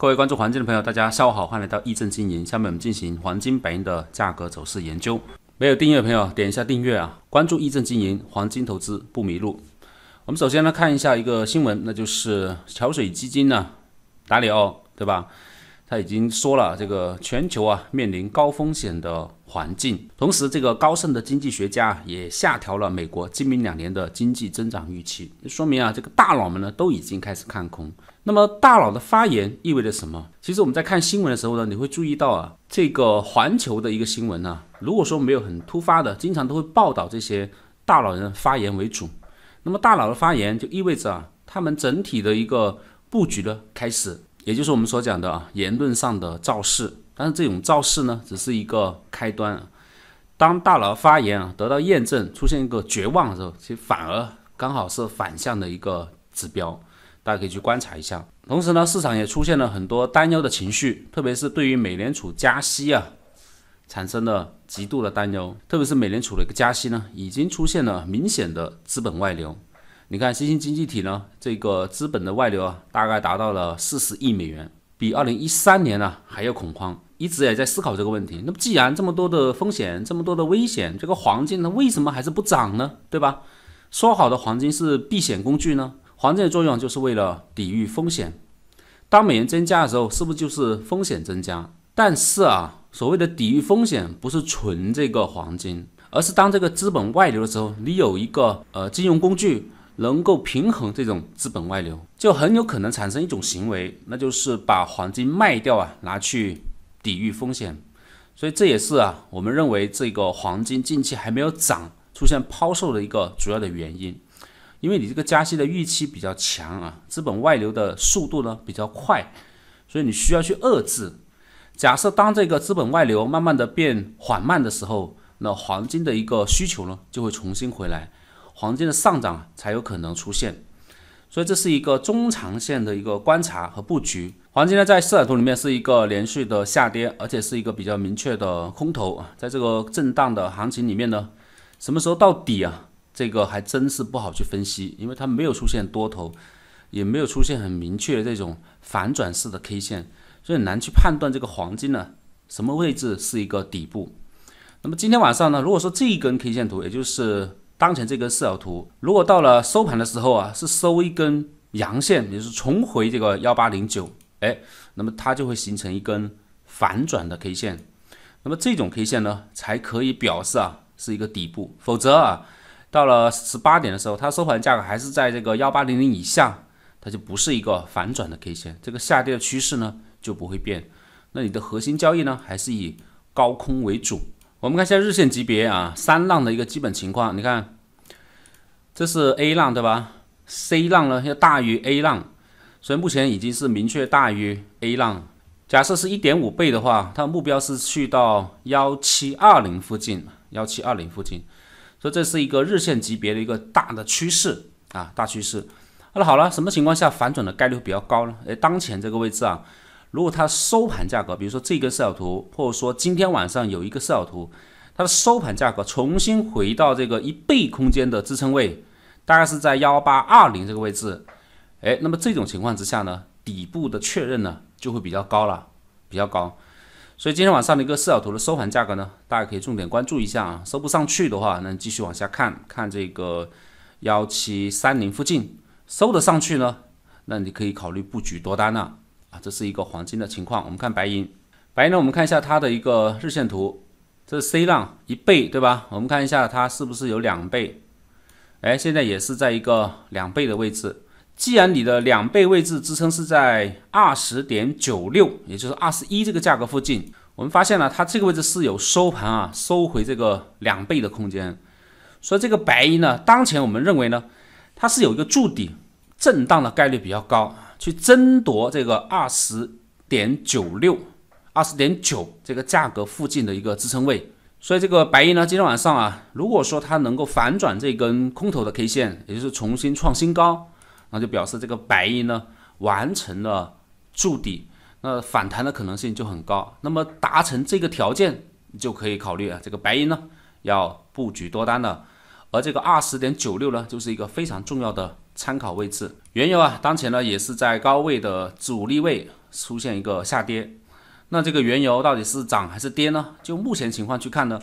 各位关注黄金的朋友，大家下午好，欢迎来到易正经营。下面我们进行黄金白银的价格走势研究。没有订阅的朋友，点一下订阅啊，关注易正经营，黄金投资不迷路。我们首先呢，看一下一个新闻，那就是桥水基金呢，达里奥，对吧？他已经说了，这个全球啊面临高风险的环境，同时这个高盛的经济学家也下调了美国今明两年的经济增长预期，说明啊这个大佬们呢都已经开始看空。那么大佬的发言意味着什么？其实我们在看新闻的时候呢，你会注意到啊这个环球的一个新闻呢，如果说没有很突发的，经常都会报道这些大佬人发言为主。那么大佬的发言就意味着啊他们整体的一个布局的开始。也就是我们所讲的啊，言论上的造势，但是这种造势呢，只是一个开端。当大佬发言啊得到验证，出现一个绝望的时候，其实反而刚好是反向的一个指标，大家可以去观察一下。同时呢，市场也出现了很多担忧的情绪，特别是对于美联储加息啊，产生了极度的担忧。特别是美联储的一个加息呢，已经出现了明显的资本外流。你看新兴经济体呢，这个资本的外流啊，大概达到了四十亿美元，比二零一三年呢还要恐慌。一直也在思考这个问题。那么既然这么多的风险，这么多的危险，这个黄金它为什么还是不涨呢？对吧？说好的黄金是避险工具呢？黄金的作用就是为了抵御风险。当美元增加的时候，是不是就是风险增加？但是啊，所谓的抵御风险不是存这个黄金，而是当这个资本外流的时候，你有一个呃金融工具。能够平衡这种资本外流，就很有可能产生一种行为，那就是把黄金卖掉啊，拿去抵御风险。所以这也是啊，我们认为这个黄金近期还没有涨，出现抛售的一个主要的原因。因为你这个加息的预期比较强啊，资本外流的速度呢比较快，所以你需要去遏制。假设当这个资本外流慢慢的变缓慢的时候，那黄金的一个需求呢就会重新回来。黄金的上涨才有可能出现，所以这是一个中长线的一个观察和布局。黄金呢，在四小图里面是一个连续的下跌，而且是一个比较明确的空头啊。在这个震荡的行情里面呢，什么时候到底啊？这个还真是不好去分析，因为它没有出现多头，也没有出现很明确这种反转式的 K 线，所以难去判断这个黄金呢什么位置是一个底部。那么今天晚上呢，如果说这一根 K 线图，也就是。当前这个四角图，如果到了收盘的时候啊，是收一根阳线，也就是重回这个幺八零九，哎，那么它就会形成一根反转的 K 线，那么这种 K 线呢，才可以表示啊是一个底部，否则啊，到了十八点的时候，它收盘价格还是在这个幺八零零以下，它就不是一个反转的 K 线，这个下跌的趋势呢就不会变，那你的核心交易呢，还是以高空为主。我们看一下日线级别啊，三浪的一个基本情况。你看，这是 A 浪对吧？C 浪呢要大于 A 浪，所以目前已经是明确大于 A 浪。假设是一点五倍的话，它的目标是去到幺七二零附近，幺七二零附近。所以这是一个日线级别的一个大的趋势啊，大趋势。那好了，什么情况下反转的概率比较高呢？哎，当前这个位置啊。如果它收盘价格，比如说这个视角图，或者说今天晚上有一个视角图，它的收盘价格重新回到这个一倍空间的支撑位，大概是在幺八二零这个位置，哎，那么这种情况之下呢，底部的确认呢就会比较高了，比较高。所以今天晚上的一个视角图的收盘价格呢，大家可以重点关注一下啊。收不上去的话，那继续往下看看这个幺七三零附近收得上去呢，那你可以考虑布局多单了。这是一个黄金的情况，我们看白银。白银呢，我们看一下它的一个日线图，这是 C 浪一倍，对吧？我们看一下它是不是有两倍，哎，现在也是在一个两倍的位置。既然你的两倍位置支撑是在二十点九六，也就是二十一这个价格附近，我们发现了它这个位置是有收盘啊，收回这个两倍的空间。所以这个白银呢，当前我们认为呢，它是有一个筑底震荡的概率比较高。去争夺这个二十点九六、二十点九这个价格附近的一个支撑位，所以这个白银呢，今天晚上啊，如果说它能够反转这根空头的 K 线，也就是重新创新高，那就表示这个白银呢完成了筑底，那反弹的可能性就很高。那么达成这个条件，就可以考虑啊，这个白银呢要布局多单了。而这个二十点九六呢，就是一个非常重要的参考位置。原油啊，当前呢也是在高位的阻力位出现一个下跌。那这个原油到底是涨还是跌呢？就目前情况去看呢，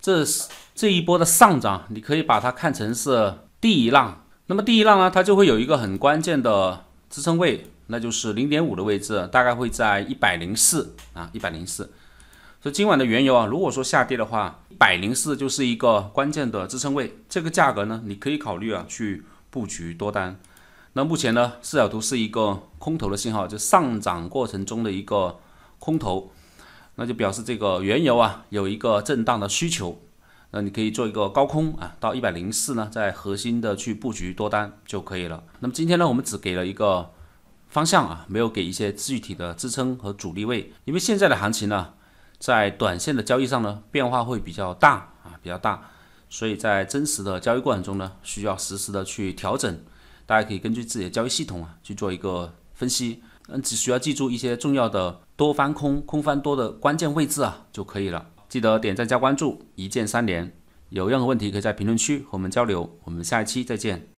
这是这一波的上涨，你可以把它看成是第一浪。那么第一浪呢，它就会有一个很关键的支撑位，那就是零点五的位置，大概会在一百零四啊，一百零四。那今晚的原油啊，如果说下跌的话，一百零四就是一个关键的支撑位。这个价格呢，你可以考虑啊去布局多单。那目前呢，视角图是一个空头的信号，就上涨过程中的一个空头，那就表示这个原油啊有一个震荡的需求。那你可以做一个高空啊，到一百零四呢，在核心的去布局多单就可以了。那么今天呢，我们只给了一个方向啊，没有给一些具体的支撑和阻力位，因为现在的行情呢。在短线的交易上呢，变化会比较大啊，比较大，所以在真实的交易过程中呢，需要实时的去调整。大家可以根据自己的交易系统啊，去做一个分析。嗯，只需要记住一些重要的多翻空、空翻多的关键位置啊就可以了。记得点赞加关注，一键三连。有任何问题，可以在评论区和我们交流。我们下一期再见。